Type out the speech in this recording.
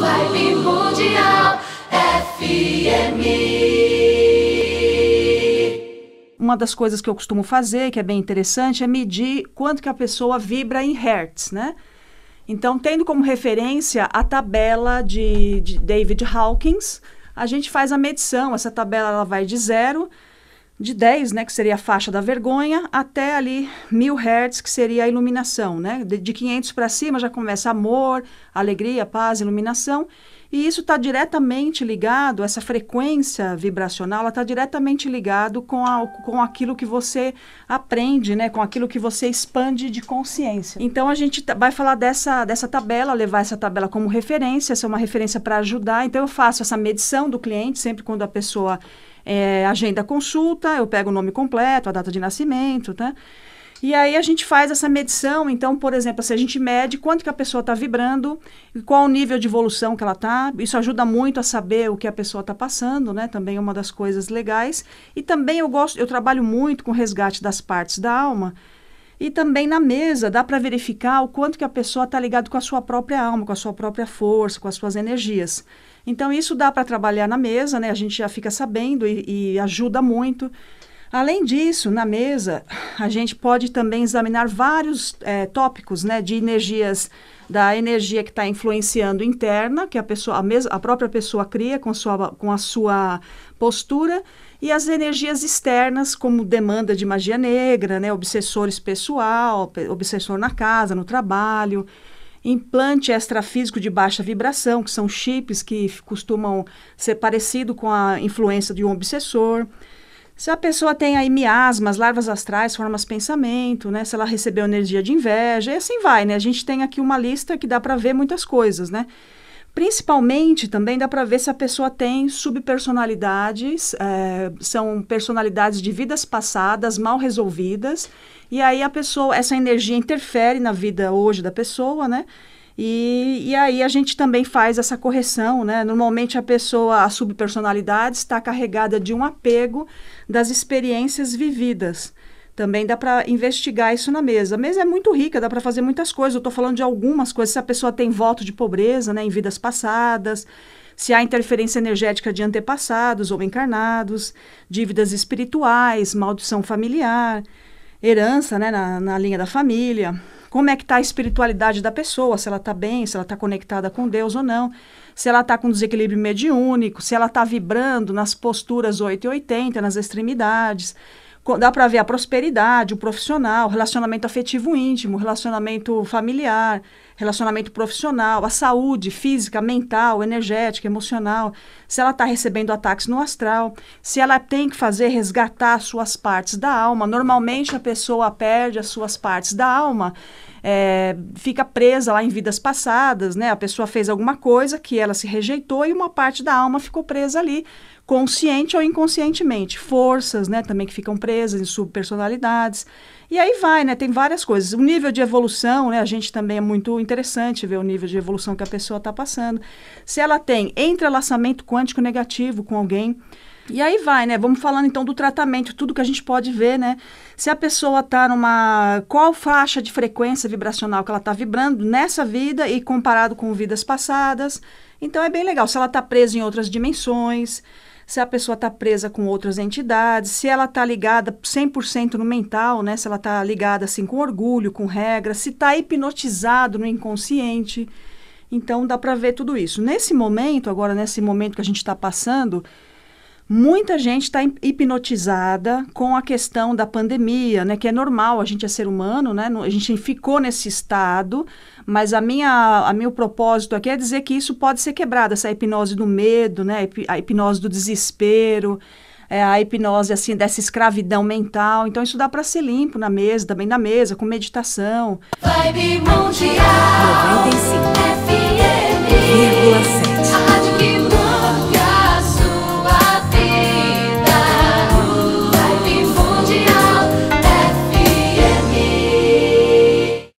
Live Mundial FM. Uma das coisas que eu costumo fazer, que é bem interessante, é medir quanto que a pessoa vibra em hertz, né? Então, tendo como referência a tabela de, de David Hawkins, a gente faz a medição. Essa tabela ela vai de zero de 10, né, que seria a faixa da vergonha, até ali 1000 Hz, que seria a iluminação, né? De, de 500 para cima já começa amor, alegria, paz, iluminação. E isso está diretamente ligado, essa frequência vibracional, ela está diretamente ligado com, a, com aquilo que você aprende, né? com aquilo que você expande de consciência. Então a gente tá, vai falar dessa, dessa tabela, levar essa tabela como referência, essa é uma referência para ajudar. Então eu faço essa medição do cliente, sempre quando a pessoa é, agenda a consulta, eu pego o nome completo, a data de nascimento, né? Tá? E aí a gente faz essa medição. Então, por exemplo, se a gente mede quanto que a pessoa está vibrando, qual o nível de evolução que ela está. Isso ajuda muito a saber o que a pessoa está passando, né? Também é uma das coisas legais. E também eu gosto, eu trabalho muito com resgate das partes da alma. E também na mesa dá para verificar o quanto que a pessoa está ligada com a sua própria alma, com a sua própria força, com as suas energias. Então isso dá para trabalhar na mesa, né? A gente já fica sabendo e, e ajuda muito. Além disso, na mesa, a gente pode também examinar vários é, tópicos né, de energias, da energia que está influenciando interna, que a, pessoa, a, mesa a própria pessoa cria com, sua, com a sua postura, e as energias externas, como demanda de magia negra, né, obsessores pessoal, obsessor na casa, no trabalho implante extrafísico de baixa vibração, que são chips que costumam ser parecido com a influência de um obsessor, se a pessoa tem aí miasmas, larvas astrais, formas pensamento, né? Se ela recebeu energia de inveja, e assim vai, né? A gente tem aqui uma lista que dá para ver muitas coisas, né? Principalmente também dá para ver se a pessoa tem subpersonalidades, é, são personalidades de vidas passadas mal resolvidas, e aí a pessoa, essa energia interfere na vida hoje da pessoa, né? E, e aí a gente também faz essa correção, né? Normalmente a pessoa, a subpersonalidade, está carregada de um apego das experiências vividas. Também dá para investigar isso na mesa. A mesa é muito rica, dá para fazer muitas coisas. Eu estou falando de algumas coisas. Se a pessoa tem voto de pobreza né, em vidas passadas, se há interferência energética de antepassados ou encarnados, dívidas espirituais, maldição familiar, herança né, na, na linha da família, como é que está a espiritualidade da pessoa, se ela está bem, se ela está conectada com Deus ou não, se ela está com desequilíbrio mediúnico, se ela está vibrando nas posturas 8 e 80, nas extremidades dá para ver a prosperidade, o profissional, o relacionamento afetivo íntimo, relacionamento familiar, relacionamento profissional, a saúde física, mental, energética, emocional, se ela está recebendo ataques no astral, se ela tem que fazer resgatar suas partes da alma. Normalmente a pessoa perde as suas partes da alma é, fica presa lá em vidas passadas, né? A pessoa fez alguma coisa que ela se rejeitou e uma parte da alma ficou presa ali, consciente ou inconscientemente. Forças, né? Também que ficam presas em subpersonalidades. E aí vai, né? Tem várias coisas. O nível de evolução, né? A gente também é muito interessante ver o nível de evolução que a pessoa está passando. Se ela tem entrelaçamento quântico negativo com alguém e aí vai, né? Vamos falando então do tratamento, tudo que a gente pode ver, né? Se a pessoa tá numa. Qual faixa de frequência vibracional que ela tá vibrando nessa vida e comparado com vidas passadas. Então é bem legal. Se ela tá presa em outras dimensões, se a pessoa tá presa com outras entidades, se ela tá ligada 100% no mental, né? Se ela tá ligada assim com orgulho, com regra, se tá hipnotizado no inconsciente. Então dá para ver tudo isso. Nesse momento, agora nesse momento que a gente está passando, Muita gente está hipnotizada com a questão da pandemia, né? Que é normal, a gente é ser humano, né? A gente ficou nesse estado, mas a minha, a meu propósito aqui é dizer que isso pode ser quebrado, essa hipnose do medo, né? A hipnose do desespero, é, a hipnose assim dessa escravidão mental. Então isso dá para ser limpo na mesa, também na mesa, com meditação. Vibe Mundial 95,7